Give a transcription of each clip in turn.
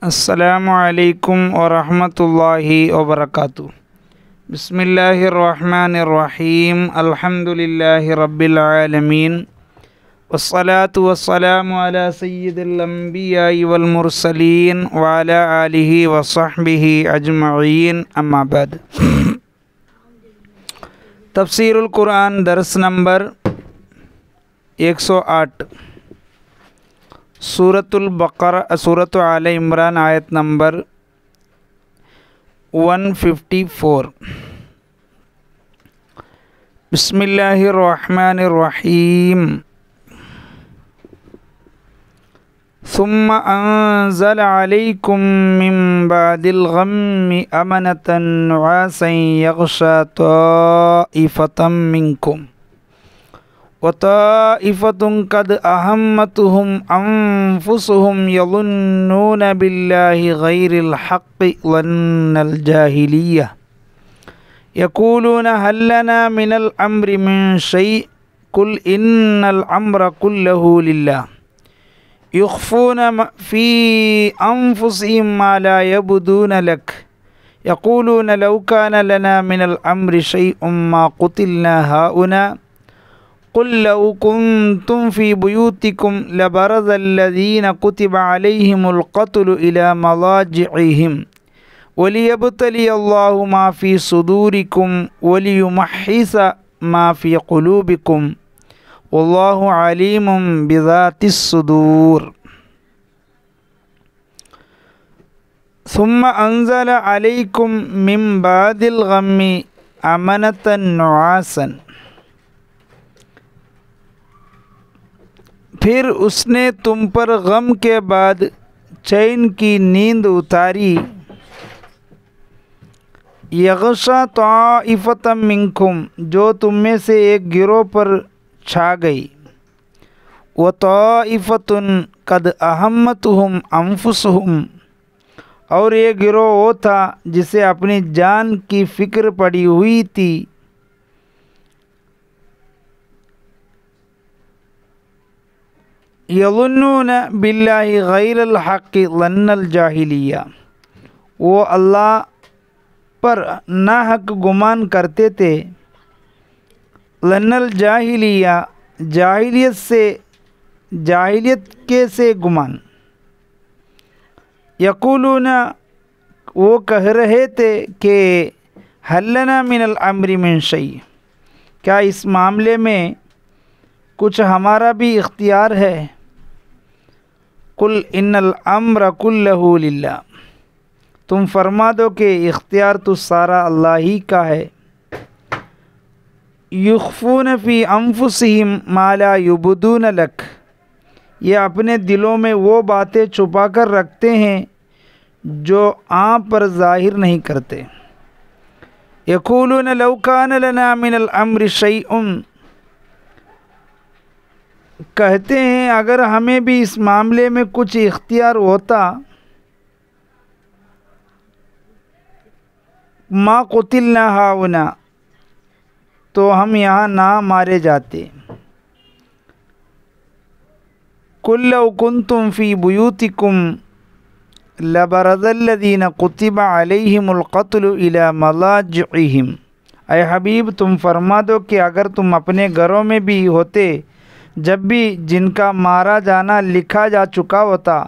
السلام عليكم ورحمة الله وبركاته بسم الله الرحمن الرحيم الحمد لله رب العالمين والصلاة والسلام على سيد الأنبياء والمرسلين وعلى آله وصحبه أجمعين أما بعد تفسير القرآن درس نمبر 108 البقرة سورة آل عمران آية نمبر 154 بسم الله الرحمن الرحيم ثم أنزل عليكم من بعد الغم أمنة نعاسا يغشى طائفة منكم ۖ وطائفة قد أهمتهم أنفسهم يظنون بالله غير الحق ظن الجاهلية يقولون هل لنا من الأمر من شيء قل إن الأمر كله لله يخفون في أنفسهم ما لا يبدون لك يقولون لو كان لنا من الأمر شيء ما قتلنا هؤلاء قل لو كنتم في بيوتكم لبرز الذين كتب عليهم القتل إلى مضاجعهم وليبتلي الله ما في صدوركم وليمحص ما في قلوبكم والله عليم بذات الصدور ثم أنزل عليكم من بعد الغم أمنة نعاسا फिर उसने तुम पर गम के बाद चैन की नींद उतारी यगशा तोफ़तम मिंकुम जो तुम में से एक गिरोह पर छा गई व तोफ़तन कद अहमत हम अम्फुस हम और ये गिरोह वो था जिसे अपनी जान की फ़िक्र पड़ी हुई थी यगुन बिल्ला लन्नल जाहिलिया वो अल्लाह पर ना हक गुमान करते थे लन्नल जाहिलिया जाहिलियत से जाहिलियत के से गुमान यकुलून वो कह रहे थे कि हल्लना मिनल अमरी मिन शई क्या इस मामले में कुछ हमारा भी इख्तियार है कुल इन्नल अम्र कुल्ला तुम फरमा दो कि इख्तियार तो सारा अल्लाह ही का है युफ़ून फ़ी अम्फुसम माला युबुदून लख ये अपने दिलों में वो बातें छुपा कर रखते हैं जो आ पर जाहिर नहीं करते यकूल लौकान लना मिनल अम्र शई कहते हैं अगर हमें भी इस मामले में कुछ इख्तियार होता माँ कुतिल ना हावना तो हम यहाँ ना मारे जाते कुल्लकुन तुम फ़ी बुयूतिकुम लबरदल्लिन कुतब अलहमक़तल मलाजम अय हबीब तुम फरमा दो कि अगर तुम अपने घरों में भी होते जब भी जिनका मारा जाना लिखा जा चुका होता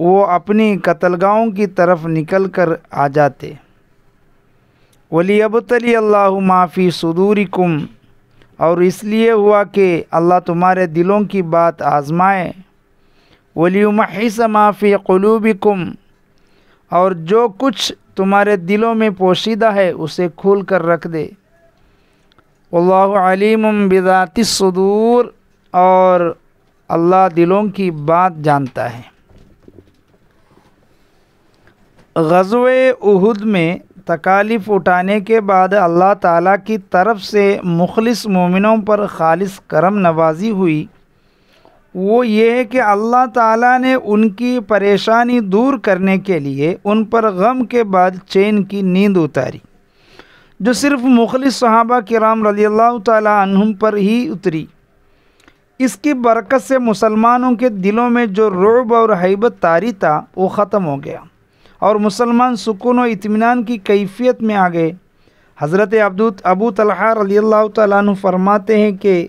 वो अपनी कतलगाहों की तरफ निकल कर आ जाते वली तली अल्लाह माफ़ी सदूरी कुम और इसलिए हुआ कि अल्लाह तुम्हारे दिलों की बात आज़माए वली महस माफ़ी कुम और जो कुछ तुम्हारे दिलों में पोशीदा है उसे खोल कर रख दे अल्लाम बिदातसूर और अल्लाह दिलों की बात जानता है गज़ उहद में तकालीफ उठाने के बाद अल्लाह ताला की तरफ से मुखलिस मोमिनों पर खालिस करम नवाजी हुई वो ये है कि अल्लाह ताला ने उनकी परेशानी दूर करने के लिए उन पर गम के बाद चैन की नींद उतारी जो सिर्फ़ मुखलिस सहाबा कराम रली तम पर ही उतरी इसकी बरकत से मुसलमानों के दिलों में जो रोब और हैबत तारी था वो ख़त्म हो गया और मुसलमान सुकून और इतमान की कैफियत में आ गए हज़रत अब्दुल अबू तलहा रली अल्लाह तु फरमाते हैं कि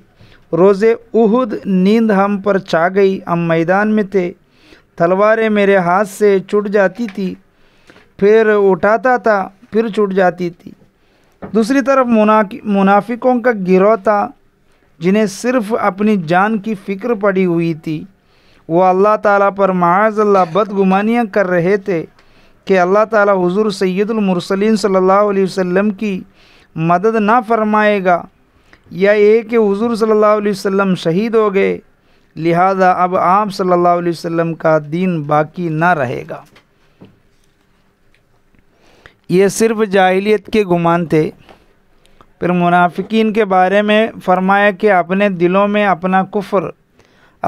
रोज़े उहद नींद हम पर छा गई हम मैदान में थे तलवारें मेरे हाथ से चुट जाती थी फिर उठाता था फिर चुट जाती थी दूसरी तरफ मुना मुनाफिकों का गिरोह था जिन्हें सिर्फ अपनी जान की फ़िक्र पड़ी हुई थी वो अल्लाह ताला पर माज अल्लाह बदगुमानियाँ कर रहे थे कि अल्लाह ताला हुजूर सैदुलमरसलिन सल्लल्लाहु अलैहि वसल्लम की मदद ना फरमाएगा या ये कि हुजूर सल्लल्लाहु अलैहि वसल्लम शहीद हो गए लिहाजा अब आप सल्लल्लाहु अलैहि वसल्लम का दीन बाकी ना रहेगा ये सिर्फ जाहिलियत के गुमान थे फिर मुनाफिकीन के बारे में फरमाया कि अपने दिलों में अपना कुफ्र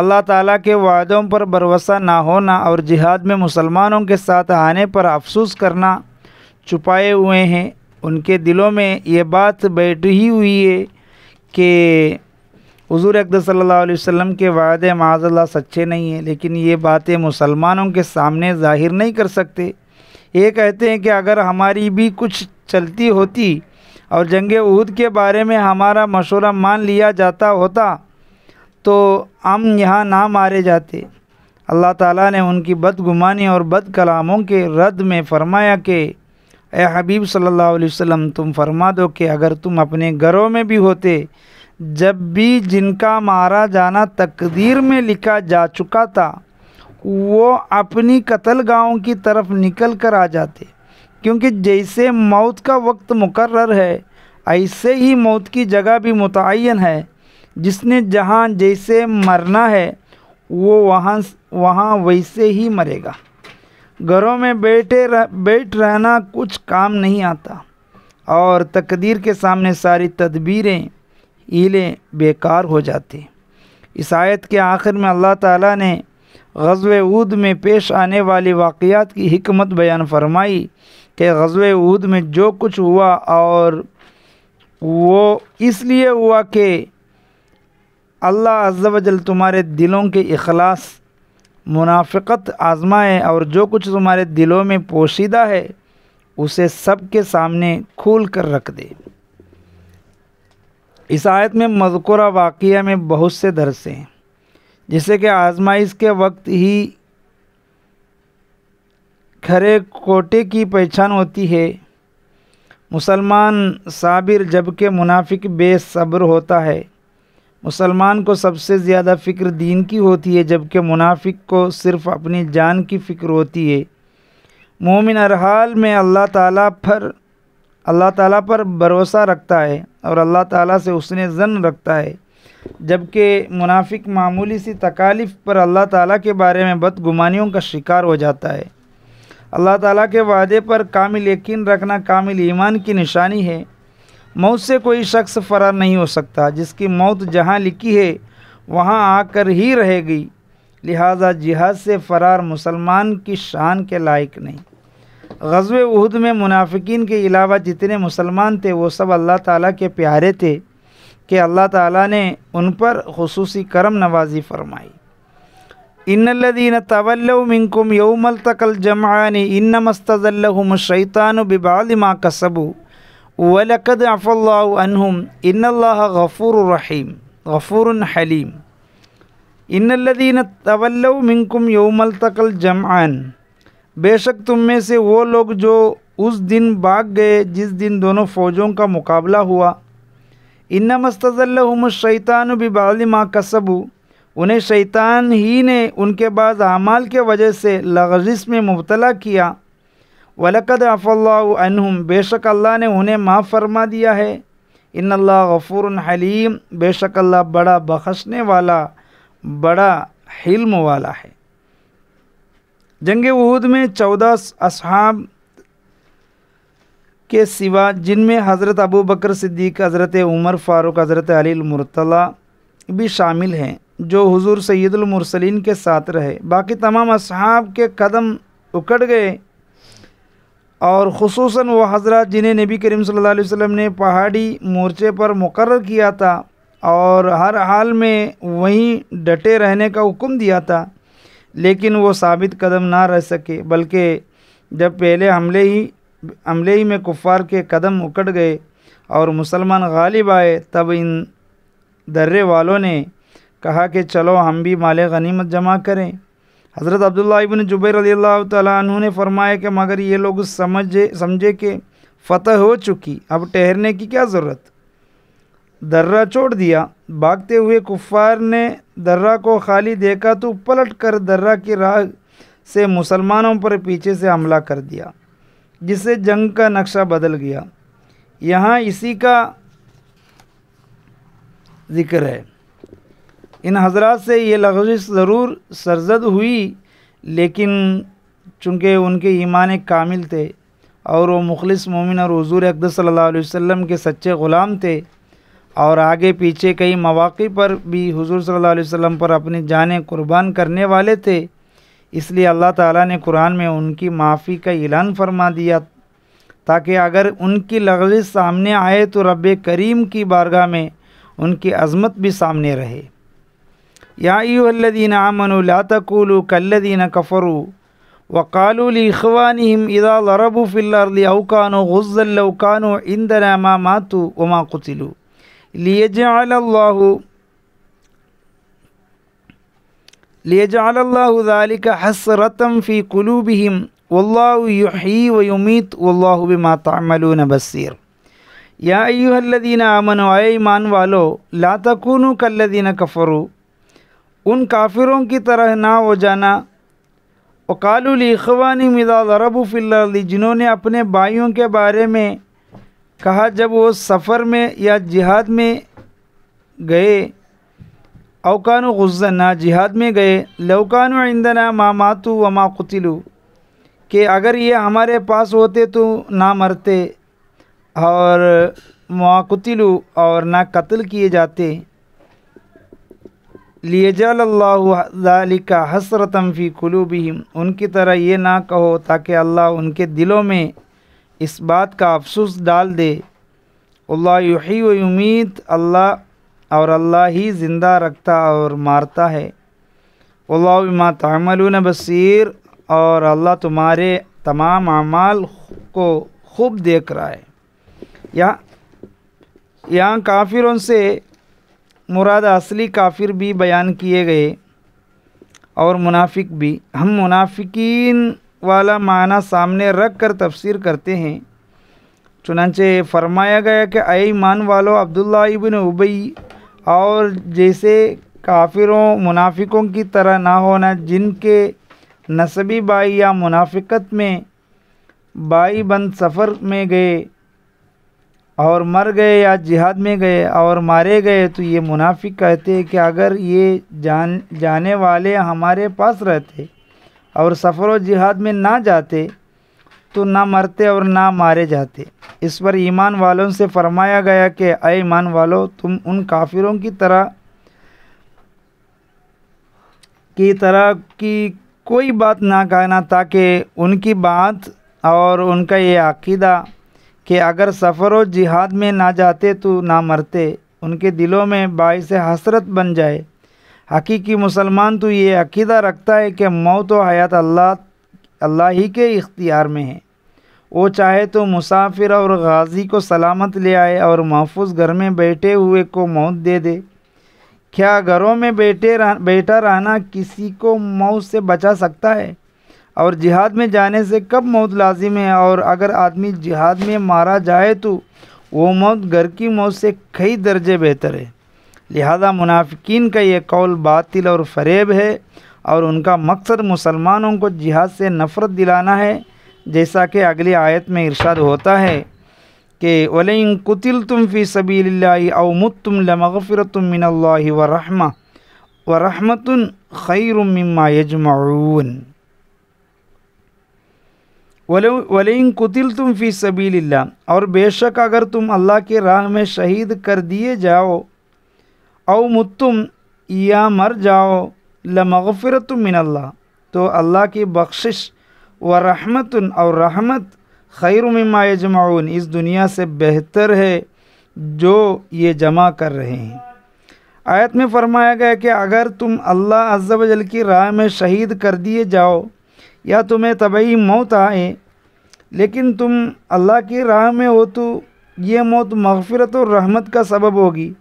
अल्लाह ताला के वादों पर भरोसा ना होना और जिहाद में मुसलमानों के साथ आने पर अफसोस करना छुपाए हुए हैं उनके दिलों में ये बात बैठी ही हुई है कि हजूर सल्लल्लाहु अलैहि वसम के वादे माजल्ला सच्चे नहीं हैं लेकिन ये बातें मुसलमानों के सामने ज़ाहिर नहीं कर सकते ये कहते हैं कि अगर हमारी भी कुछ चलती होती और जंग उहद के बारे में हमारा मशूरा मान लिया जाता होता तो हम यहाँ ना मारे जाते अल्लाह ताला ने उनकी बदगुमानी और बद कलामों के रद्द में फरमाया कि ए हबीब सल्लल्लाहु अलैहि वसल्लम तुम फरमा दो कि अगर तुम अपने घरों में भी होते जब भी जिनका मारा जाना तकदीर में लिखा जा चुका था वो अपनी कतल गाँव की तरफ निकल कर आ जाते क्योंकि जैसे मौत का वक्त मुकर्र है ऐसे ही मौत की जगह भी मुतन है जिसने जहाँ जैसे मरना है वो वहाँ वहाँ वैसे ही मरेगा घरों में बैठे रह, बैठ रहना कुछ काम नहीं आता और तकदीर के सामने सारी तदबीरें ईलें बेकार हो जाती इस आयत के आखिर में अल्लाह ताला ने गज़व ऊद में पेश आने वाले वाक़ात की हमत बयान फरमाई कि गज़व ऊद में जो कुछ हुआ और वो इसलिए हुआ कि अल्लाह अज्जल तुम्हारे दिलों के अखलास मुनाफ़त आज़माए और जो कुछ तुम्हारे दिलों में पोशीदा है उसे सब के सामने खोल कर रख दे इस आयत में मजकूरा वाक़ में बहुत से दरसें हैं जिससे कि आजमाइश के वक्त ही खरे कोटे की पहचान होती है मुसलमान साबिर जबकि मुनाफिक बेसब्र होता है मुसलमान को सबसे ज़्यादा फ़िक्र दीन की होती है जबकि मुनाफिक को सिर्फ़ अपनी जान की फ़िक्र होती है मोमिन अरहाल में अल्लाह ताला पर अल्लाह ताला पर भरोसा रखता है और अल्लाह ताला से उसने जन रखता है जबकि मुनाफिक मामूली सी तकालीफ पर अल्लाह ताला के बारे में बदगुमानियों का शिकार हो जाता है अल्लाह ताला के वादे पर कामिल यकीन रखना कामिल ईमान की निशानी है मौत से कोई शख्स फरार नहीं हो सकता जिसकी मौत जहाँ लिखी है वहाँ आकर ही रहेगी लिहाजा जिहाद से फ़रार मुसलमान की शान के लायक नहीं गज़ब उहद में मुनाफिकीन के अलावा जितने मुसलमान थे वो सब अल्लाह ताला के प्यारे थे कि अल्लाह ताला ने उन पर खसूसी करम नवाजी फरमाई तवल मिनकुम यौमल तकल जमानी इन मस्तल्लम शैतान बिबाद माँ कसबू वलकद अफ़ल्लाम इन गफ़ूर रहीम गफ़ूर हलीम इन्नदीन तवल्लमिनकुम यौमल तकल जमान बेशक तुम में से वो लोग जो उस दिन भाग गए जिस दिन दोनों फ़ौजों का मुकाबला हुआ इन मस्तज़ल्लाशैतान बिबाल माँ कसबू उन्हें शैतान ही ने उनके बाद अमाल के वजह से लगजिश में मुबतला किया वलकद अफ़ल्लाम बेशक अल्लाह ने उन्हें माफ़ फरमा दिया है इन अल्लाह गफ़ूर हलीम बेशक अल्लाह बड़ा बख्शने वाला बड़ा हिल्म वाला है जंग वहूद में चौदह असहाब के सिवा जिनमें हज़रत अबू बकर सिद्दीक हज़रत उमर फ़ारूक हज़रत अली मुर्तला भी शामिल हैं जो हुजूर सैदुलमरसलिन के साथ रहे बाकी तमाम अब के कदम उकड़ गए और खसूस वह हज़रा जिन्हें नबी करीम सल्लल्लाहु अलैहि वसल्लम ने पहाड़ी मोर्चे पर मुकर किया था और हर हाल में वहीं डटे रहने का हुक्म दिया था लेकिन वो साबित कदम ना रह सके बल्कि जब पहले हमले ही अमले में कुफ़ार के कदम उकट गए और मुसलमान गालिब आए तब इन दर्रे वालों ने कहा कि चलो हम भी माले गनीमत जमा करें हज़रत अब्दुल्ला इबन जुबैर तु ने फरमाया कि मगर ये लोग समझे समझे कि फतह हो चुकी अब ठहरने की क्या ज़रूरत दर्रा छोड़ दिया भागते हुए कुफ़ार ने दर्रा को खाली देखा तो पलट कर दर्रा की राह से मुसलमानों पर पीछे से हमला कर दिया जिससे जंग का नक्शा बदल गया यहाँ इसी का ज़िक्र है इन हजरात से ये लफ्ज़ ज़रूर सरजद हुई लेकिन चूँकि उनके ईमान कामिल थे और वो मुखलिस मोमिन और हजूर अकदली सल्ला वसम के सच्चे ग़ुलाम थे और आगे पीछे कई मौाक़ पर भी हजूर सल्ला वसम पर अपनी जानें कुर्बान करने वाले थे इसलिए अल्लाह ताला ने कुरान में उनकी माफ़ी का ऐलान फरमा दिया ताकि अगर उनकी लगजिश सामने आए तो रब करीम की बारगाह में उनकी अजमत भी सामने रहे यादीन आमन तकुल कल्लदीन कफ़रू वकालुलखवानम इदा लरबू फ़िल्लाउकानो गज़ल्लौकानो इंदना मातू वमा कुतिलू लिए ليجعل الله ذلك حسرة في قلوبهم والله يحيي ويميت والله بما تعملون بصير يا أيها الذين آمنوا أي ایمان والو لا تكونوا كالذين كفروا ان کافروں کی طرح نہ ہو جانا وقالوا لإخوانهم إذا ضربوا في الأرض جنہوں نے اپنے بھائیوں کے بارے میں کہا جب وہ سفر میں یا جہاد میں گئے अवकान गुस्सा जिहाद में गए लौकान इंदना मा मातु व मा कुतिलु के अगर ये हमारे पास होते तो ना मरते और मा कुतिलु और ना कत्ल किए जाते लियजाल्लाका हसरतम फ़ी कुलूबिहिम उनकी तरह ये ना कहो ताकि अल्लाह उनके दिलों में इस बात का अफसोस डाल दे अल्लाह यही उम्मीद अल्लाह और अल्लाह ही ज़िंदा रखता और मारता है अल्लामा तमलून बसर और अल्लाह तुम्हारे तमाम अमाल को खूब देख रहा है यहाँ यहाँ काफिरों से मुराद असली काफिर भी बयान किए गए और मुनाफिक भी हम मुनाफिकीन वाला माना सामने रख कर तफसर करते हैं चुनाचे फरमाया गया कि आई मान वालों अब्दुल्ला इबन उबई और जैसे काफिरों मुनाफिकों की तरह ना होना जिनके नसबी बाई या मुनाफिकत में बाई बंद सफ़र में गए और मर गए या जिहाद में गए और मारे गए तो ये मुनाफिक कहते हैं कि अगर ये जान जाने वाले हमारे पास रहते और सफ़र व जिहाद में ना जाते तो ना मरते और ना मारे जाते इस पर ईमान वालों से फरमाया गया कि अय ईमान वालों तुम उन काफिरों की तरह की तरह की कोई बात ना कहना ताकि उनकी बात और उनका ये अकीदा कि अगर सफ़र व जिहाद में ना जाते तो ना मरते उनके दिलों में से हसरत बन जाए हकीकी मुसलमान तो ये अकीदा रखता है कि मौत व हयात अल्लाह अल्लाह ही के इख्तियार में है वो चाहे तो मुसाफिर और गाज़ी को सलामत ले आए और महफूज घर में बैठे हुए को मौत दे दे क्या घरों में बैठे रह, बैठा रहना किसी को मौत से बचा सकता है और जिहाद में जाने से कब मौत लाजिम है और अगर आदमी जिहाद में मारा जाए तो वो मौत घर की मौत से कई दर्जे बेहतर है लिहाजा मुनाफिकीन का ये कौल बातिल और फरेब है और उनका मकसद मुसलमानों को जिहाद से नफ़रत दिलाना है जैसा कि अगली आयत में इरशाद होता है कि वलिन कुतिल तुम फ़ी सबी अव तुम लमगफ़िर तुम मिन वरहमा वरहमत खैर मम्मा वलिन कुतिल तुम फ़ी सबी और बेशक अगर तुम अल्लाह के राह में शहीद कर दिए जाओ अव तुम या मर जाओ लमगफ़िर तुम मिनल्ला तो अल्लाह की बख्शिश व रहमत और रहमत खैर जमाउन इस दुनिया से बेहतर है जो ये जमा कर रहे हैं आयत में फरमाया गया कि अगर तुम अल्लाह अज्जल की राह में शहीद कर दिए जाओ या तुम्हें तबई मौत आए लेकिन तुम अल्लाह की राह में हो तो ये मौत मगफ़रत और रहमत का सबब होगी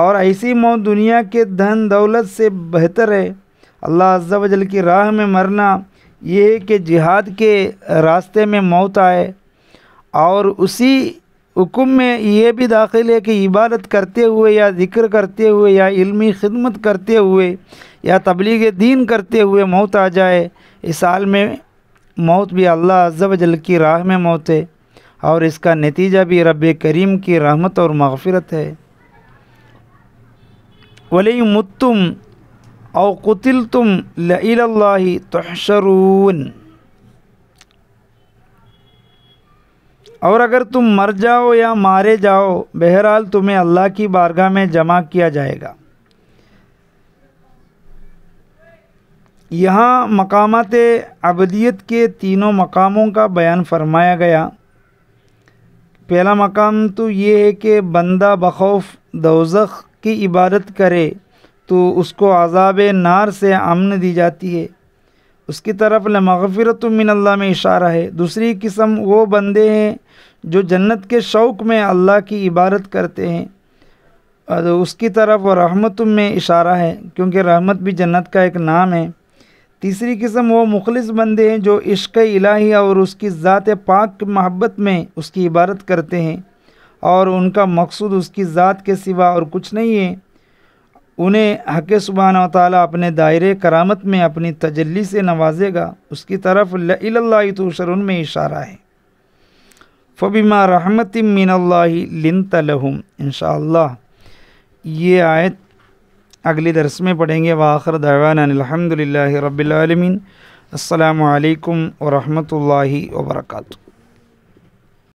और ऐसी मौत दुनिया के धन दौलत से बेहतर है अल्लाह अज्जल की राह में मरना ये कि जिहाद के रास्ते में मौत आए और उसी हुकुम में ये भी दाखिल है कि इबादत करते हुए या जिक्र करते हुए या इल्मी खिदमत करते हुए या तबलीग दीन करते हुए मौत आ जाए इस साल में मौत भी अल्लाह अज्जल की राह में मौत है और इसका नतीजा भी रब करीम की रहमत और मगफ़रत है वली मुतुम और कुतिल तुम लाही तहशरून और अगर तुम मर जाओ या मारे जाओ बहरहाल तुम्हें अल्लाह की बारगाह में जमा किया जाएगा यहाँ मकामत अबदियत के तीनों मकामों का बयान फरमाया गया पहला मकाम तो ये है कि बंदा बखौफ दोजख की इबादत करे तो उसको अज़ाब नार से अमन दी जाती है उसकी तरफ मगफ़रत मिनल्ला में इशारा है दूसरी किस्म वो बंदे हैं जो जन्नत के शौक़ में अल्लाह की इबारत करते हैं और उसकी तरफ रहमत में इशारा है क्योंकि रहमत भी जन्नत का एक नाम है तीसरी किस्म वो मुखलिस बंदे हैं जो इश्क इलाही और उसकी ज़ात पाक महब्बत में उसकी इबारत करते हैं और उनका मकसद उसकी ज़ात के सिवा और कुछ नहीं है उन्हें हक सुबहान तला अपने दायरे करामत में अपनी तजली से नवाजेगा उसकी तरफ शरुन में इशारा है फ़बीमा रहमत मिन तलहम इन ये आयत अगले दरस में पढ़ेंगे वाखर दवानदिल्ल अलहमदिल्ला रबालमीन अल्लाम वरहमल वर्का